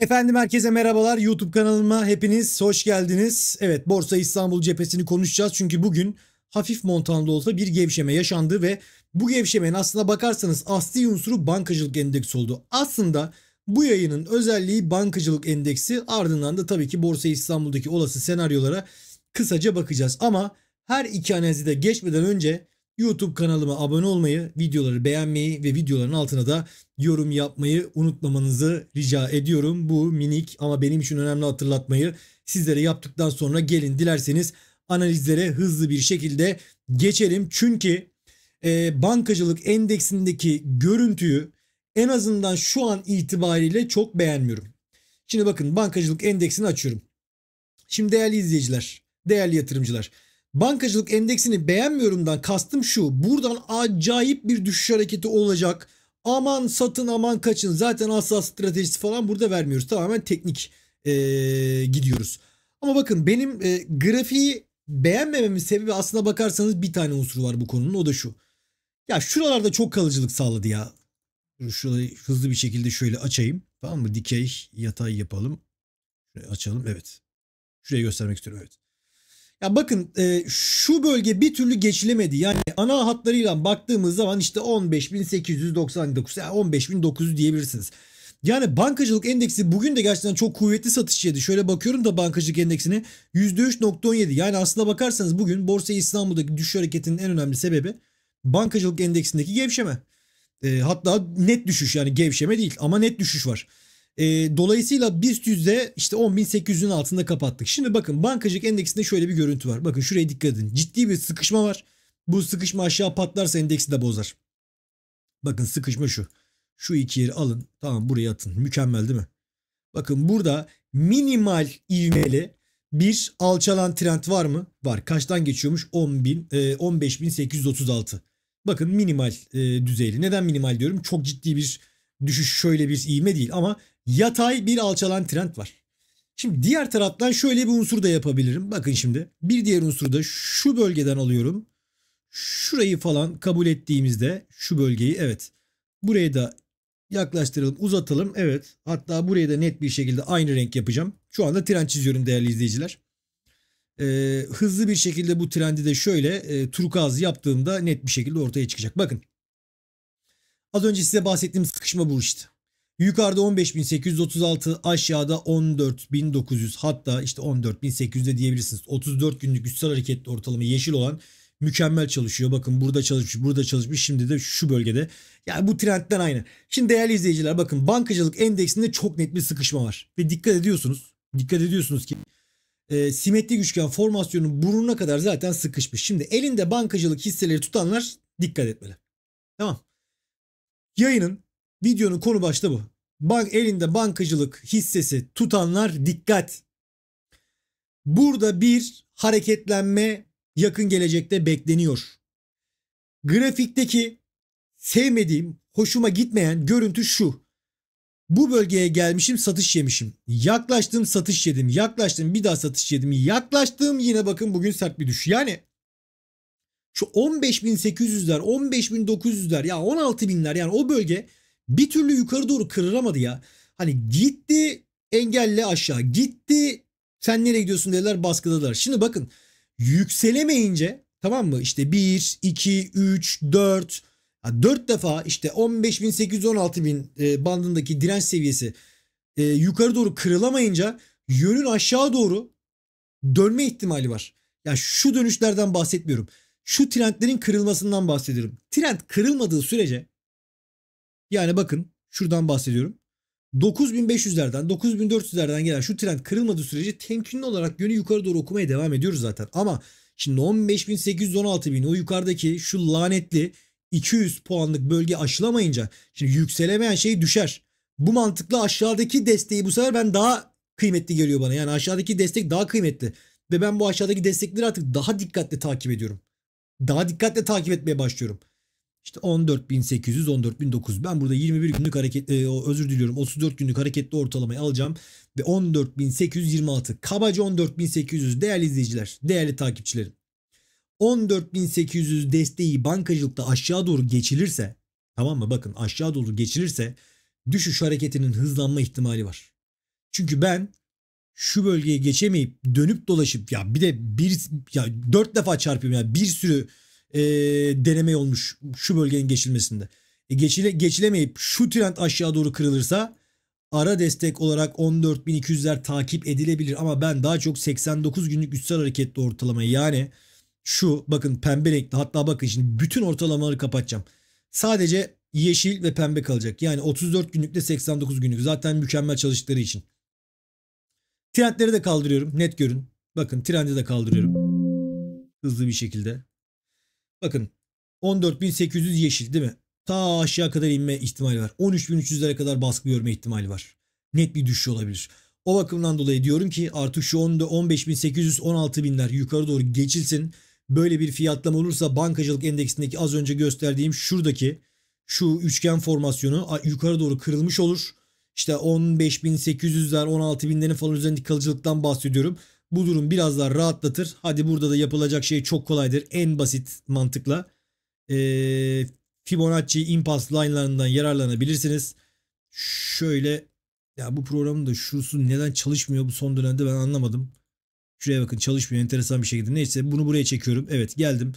Efendim herkese merhabalar. YouTube kanalıma hepiniz hoş geldiniz. Evet Borsa İstanbul cephesini konuşacağız. Çünkü bugün hafif montanlı olsa bir gevşeme yaşandı ve bu gevşemenin aslına bakarsanız asli unsuru bankacılık endeksi oldu. Aslında bu yayının özelliği bankacılık endeksi ardından da tabii ki Borsa İstanbul'daki olası senaryolara kısaca bakacağız. Ama her iki analizi de geçmeden önce YouTube kanalıma abone olmayı, videoları beğenmeyi ve videoların altına da yorum yapmayı unutmamanızı rica ediyorum. Bu minik ama benim için önemli hatırlatmayı sizlere yaptıktan sonra gelin dilerseniz analizlere hızlı bir şekilde geçelim. Çünkü e, bankacılık endeksindeki görüntüyü en azından şu an itibariyle çok beğenmiyorum. Şimdi bakın bankacılık endeksini açıyorum. Şimdi değerli izleyiciler, değerli yatırımcılar. Bankacılık endeksini beğenmiyorumdan kastım şu. Buradan acayip bir düşüş hareketi olacak. Aman satın aman kaçın. Zaten asla stratejisi falan burada vermiyoruz. Tamamen teknik ee, gidiyoruz. Ama bakın benim e, grafiği beğenmememin sebebi aslına bakarsanız bir tane unsur var bu konunun. O da şu. Ya şuralarda çok kalıcılık sağladı ya. Şurayı hızlı bir şekilde şöyle açayım. Tamam mı? Dikey yatay yapalım. Şurayı açalım. Evet. Şurayı göstermek istiyorum. Evet. Ya bakın e, şu bölge bir türlü geçilemedi. Yani ana hatlarıyla baktığımız zaman işte 15.899 yani 15.900 diyebilirsiniz. Yani bankacılık endeksi bugün de gerçekten çok kuvvetli satış yedi. Şöyle bakıyorum da bankacılık endeksine %3.17. Yani aslına bakarsanız bugün Borsa İstanbul'daki düşüş hareketinin en önemli sebebi bankacılık endeksindeki gevşeme. E, hatta net düşüş yani gevşeme değil ama net düşüş var. E, dolayısıyla BIST yüzde işte 10.800'ün altında kapattık. Şimdi bakın bankacılık endeksinde şöyle bir görüntü var. Bakın şuraya dikkat edin. Ciddi bir sıkışma var. Bu sıkışma aşağı patlarsa endeksi de bozar. Bakın sıkışma şu. Şu iki yeri alın. Tamam buraya atın. Mükemmel değil mi? Bakın burada minimal ivmeli bir alçalan trend var mı? Var. Kaçtan geçiyormuş? 10.000, 15.836. E, bakın minimal e, düzeyli. Neden minimal diyorum? Çok ciddi bir düşüş şöyle bir ivme değil ama yatay bir alçalan trend var. Şimdi diğer taraftan şöyle bir unsur da yapabilirim. Bakın şimdi bir diğer unsuru da şu bölgeden alıyorum. Şurayı falan kabul ettiğimizde şu bölgeyi evet. Buraya da yaklaştıralım uzatalım. Evet hatta buraya da net bir şekilde aynı renk yapacağım. Şu anda trend çiziyorum değerli izleyiciler. Ee, hızlı bir şekilde bu trendi de şöyle e, turkuaz yaptığımda net bir şekilde ortaya çıkacak. Bakın az önce size bahsettiğim sıkışma buruştu. Yukarıda 15.836, aşağıda 14.900 hatta işte 14.800 de diyebilirsiniz. 34 günlük üstel hareketli ortalama yeşil olan mükemmel çalışıyor. Bakın burada çalışmış, burada çalışmış. Şimdi de şu bölgede. Yani bu trendten aynı. Şimdi değerli izleyiciler bakın bankacılık endeksinde çok net bir sıkışma var. Ve dikkat ediyorsunuz. Dikkat ediyorsunuz ki e, simetrik üçgen formasyonun burnuna kadar zaten sıkışmış. Şimdi elinde bankacılık hisseleri tutanlar dikkat etmeli. Tamam. Yayının Videonun konu başta bu. Bank elinde bankacılık hissesi tutanlar dikkat. Burada bir hareketlenme yakın gelecekte bekleniyor. Grafikteki sevmediğim, hoşuma gitmeyen görüntü şu. Bu bölgeye gelmişim satış yemişim. Yaklaştım satış yedim. Yaklaştım bir daha satış yedim. Yaklaştım yine bakın bugün sert bir düş. Yani şu 15.800'ler 15.900'ler ya 16.000'ler yani o bölge bir türlü yukarı doğru kırılamadı ya. Hani gitti engelle aşağı gitti sen nereye gidiyorsun dediler baskıladılar. Şimdi bakın yükselemeyince tamam mı işte 1, 2, 3, 4 yani 4 defa işte 15.800-16.000 e, bandındaki direnç seviyesi e, yukarı doğru kırılamayınca yönün aşağı doğru dönme ihtimali var. Yani şu dönüşlerden bahsetmiyorum. Şu trendlerin kırılmasından bahsediyorum. Trend kırılmadığı sürece yani bakın şuradan bahsediyorum. 9500'lerden 9400'lerden gelen şu trend kırılmadığı sürece temkinli olarak yönü yukarı doğru okumaya devam ediyoruz zaten. Ama şimdi 15800 16000 o yukarıdaki şu lanetli 200 puanlık bölge aşılamayınca şimdi yükselemeyen şey düşer. Bu mantıkla aşağıdaki desteği bu sefer ben daha kıymetli geliyor bana. Yani aşağıdaki destek daha kıymetli. Ve ben bu aşağıdaki destekleri artık daha dikkatli takip ediyorum. Daha dikkatle takip etmeye başlıyorum. İşte 14.800, 14.900. Ben burada 21 günlük hareket, e, özür diliyorum 34 günlük hareketli ortalamayı alacağım. Ve 14.826. Kabaca 14.800 değerli izleyiciler, değerli takipçilerim. 14.800 desteği bankacılıkta aşağı doğru geçilirse tamam mı bakın aşağı doğru geçilirse düşüş hareketinin hızlanma ihtimali var. Çünkü ben şu bölgeye geçemeyip dönüp dolaşıp ya bir de bir ya dört defa çarpıyorum ya bir sürü e, deneme olmuş şu bölgenin geçilmesinde. E, geçile, geçilemeyip şu trend aşağı doğru kırılırsa ara destek olarak 14.200'ler takip edilebilir. Ama ben daha çok 89 günlük üstel hareketli ortalama yani şu bakın pembe renkli hatta bakın şimdi bütün ortalamaları kapatacağım. Sadece yeşil ve pembe kalacak. Yani 34 günlükte 89 günlük zaten mükemmel çalıştıkları için. Trendleri de kaldırıyorum net görün. Bakın trendi de kaldırıyorum. Hızlı bir şekilde. Bakın 14.800 yeşil değil mi? Ta aşağı kadar inme ihtimali var. 13.300'lere kadar baskı görme ihtimali var. Net bir düşüş olabilir. O bakımdan dolayı diyorum ki artık şu 15.800 16.000'ler yukarı doğru geçilsin. Böyle bir fiyatlama olursa bankacılık endeksindeki az önce gösterdiğim şuradaki şu üçgen formasyonu yukarı doğru kırılmış olur. İşte 15.800'ler 16.000'lerin falan üzerindeki kalıcılıktan bahsediyorum bu durum biraz daha rahatlatır. Hadi burada da yapılacak şey çok kolaydır. En basit mantıkla e, Fibonacci impas line'larından yararlanabilirsiniz. Şöyle ya bu programın da şusu neden çalışmıyor bu son dönemde ben anlamadım. Şuraya bakın çalışmıyor enteresan bir şekilde. Neyse bunu buraya çekiyorum. Evet geldim.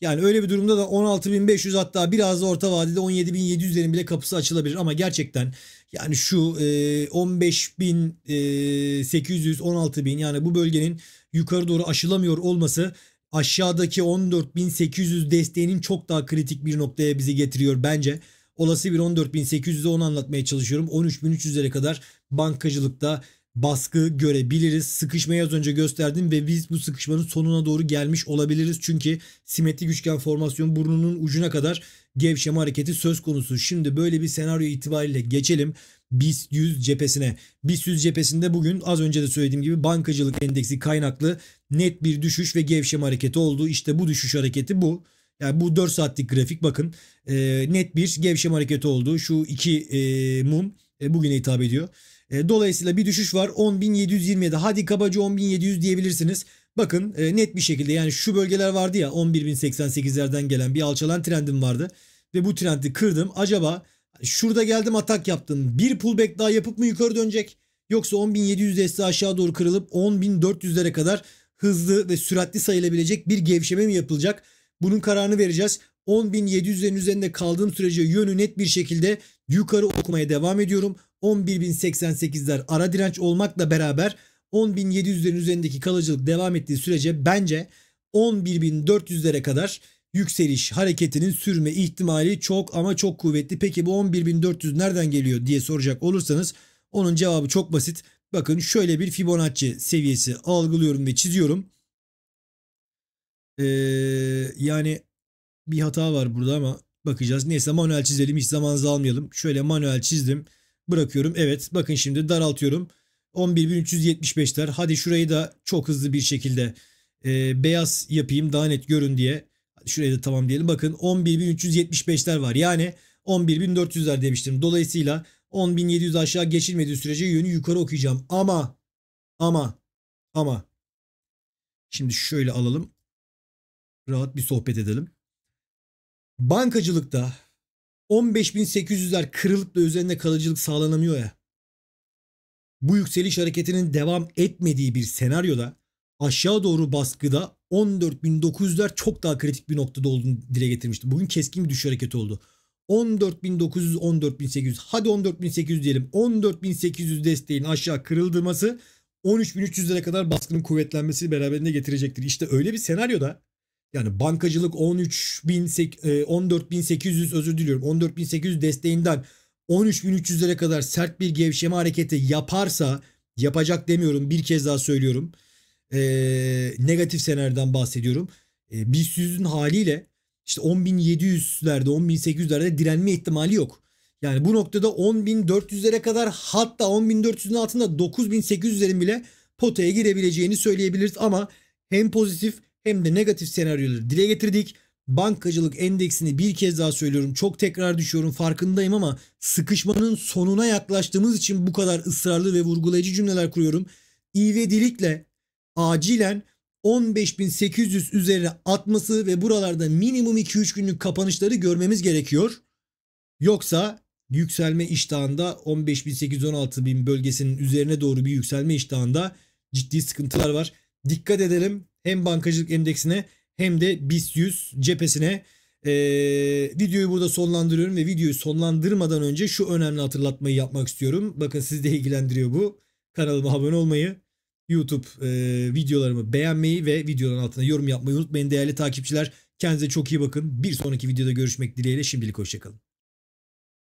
Yani öyle bir durumda da 16.500 hatta biraz da orta vadede 17.700'lerin bile kapısı açılabilir. Ama gerçekten yani şu e, 15 bin 800 16 bin yani bu bölgenin yukarı doğru aşılamıyor olması aşağıdaki 14.800 desteğinin çok daha kritik bir noktaya bizi getiriyor bence. Olası bir 14.800'e onu anlatmaya çalışıyorum. 13.300'lere kadar bankacılıkta baskı görebiliriz. Sıkışmayı az önce gösterdim ve biz bu sıkışmanın sonuna doğru gelmiş olabiliriz. Çünkü simetrik üçgen formasyon burnunun ucuna kadar gevşeme hareketi söz konusu. Şimdi böyle bir senaryo itibariyle geçelim. BIST 100 cephesine. BIST 100 cephesinde bugün az önce de söylediğim gibi bankacılık endeksi kaynaklı net bir düşüş ve gevşeme hareketi oldu. İşte bu düşüş hareketi bu. Yani bu 4 saatlik grafik bakın e, net bir gevşeme hareketi oldu. Şu iki e, mum e, bugüne hitap ediyor. E, dolayısıyla bir düşüş var 10.727 hadi kabaca 10.700 diyebilirsiniz. Bakın e, net bir şekilde yani şu bölgeler vardı ya 11.088'lerden gelen bir alçalan trendim vardı. Ve bu trendi kırdım. Acaba şurada geldim atak yaptım. Bir pullback daha yapıp mı yukarı dönecek? Yoksa 10.700 desteği aşağı doğru kırılıp 10.400'lere kadar hızlı ve süratli sayılabilecek bir gevşeme mi yapılacak? Bunun kararını vereceğiz. 10.700'lerin üzerinde kaldığım sürece yönü net bir şekilde yukarı okumaya devam ediyorum. 11.088'ler ara direnç olmakla beraber 10.700'lerin üzerindeki kalıcılık devam ettiği sürece bence 11.400'lere kadar yükseliş hareketinin sürme ihtimali çok ama çok kuvvetli. Peki bu 11.400 nereden geliyor diye soracak olursanız onun cevabı çok basit. Bakın şöyle bir Fibonacci seviyesi algılıyorum ve çiziyorum. Ee, yani bir hata var burada ama bakacağız. Neyse manuel çizelim hiç zamanınızı almayalım. Şöyle manuel çizdim bırakıyorum. Evet bakın şimdi daraltıyorum. 11.375'ler. Hadi şurayı da çok hızlı bir şekilde e, beyaz yapayım daha net görün diye. Şurayı da tamam diyelim. Bakın 11.375'ler var. Yani 11.400'ler demiştim. Dolayısıyla 10.700 aşağı geçilmediği sürece yönü yukarı okuyacağım. Ama ama ama şimdi şöyle alalım. Rahat bir sohbet edelim. Bankacılıkta 15.800'ler kırılıp da üzerinde kalıcılık sağlanamıyor ya. Bu yükseliş hareketinin devam etmediği bir senaryoda aşağı doğru baskıda 14.900'ler çok daha kritik bir noktada olduğunu dile getirmişti. Bugün keskin bir düşüş hareketi oldu. 14.900, 14.800 hadi 14.800 diyelim. 14.800 desteğin aşağı kırıldırması 13.300'lere kadar baskının kuvvetlenmesi beraberinde getirecektir. İşte öyle bir senaryoda yani bankacılık 13 bin 14.800 e, özür diliyorum 14.800 desteğinden 13.300'lere kadar sert bir gevşeme hareketi yaparsa yapacak demiyorum bir kez daha söylüyorum. E, negatif senaryodan bahsediyorum. E, BIST 100'ün haliyle işte 10.700'lerde 10.800'lerde direnme ihtimali yok. Yani bu noktada 10.400'lere kadar hatta 10.400'ün altında 9.800'lerin bile potaya girebileceğini söyleyebiliriz ama hem pozitif hem de negatif senaryoları dile getirdik. Bankacılık endeksini bir kez daha söylüyorum. Çok tekrar düşüyorum farkındayım ama sıkışmanın sonuna yaklaştığımız için bu kadar ısrarlı ve vurgulayıcı cümleler kuruyorum. İvedilikle acilen 15.800 üzerine atması ve buralarda minimum 2-3 günlük kapanışları görmemiz gerekiyor. Yoksa yükselme iştahında 15.800-16.000 bölgesinin üzerine doğru bir yükselme iştahında ciddi sıkıntılar var. Dikkat edelim hem bankacılık endeksine hem de BIST 100 cephesine. Ee, videoyu burada sonlandırıyorum ve videoyu sonlandırmadan önce şu önemli hatırlatmayı yapmak istiyorum. Bakın sizi de ilgilendiriyor bu. Kanalıma abone olmayı, YouTube e, videolarımı beğenmeyi ve videoların altına yorum yapmayı unutmayın değerli takipçiler. Kendinize çok iyi bakın. Bir sonraki videoda görüşmek dileğiyle şimdilik hoşçakalın.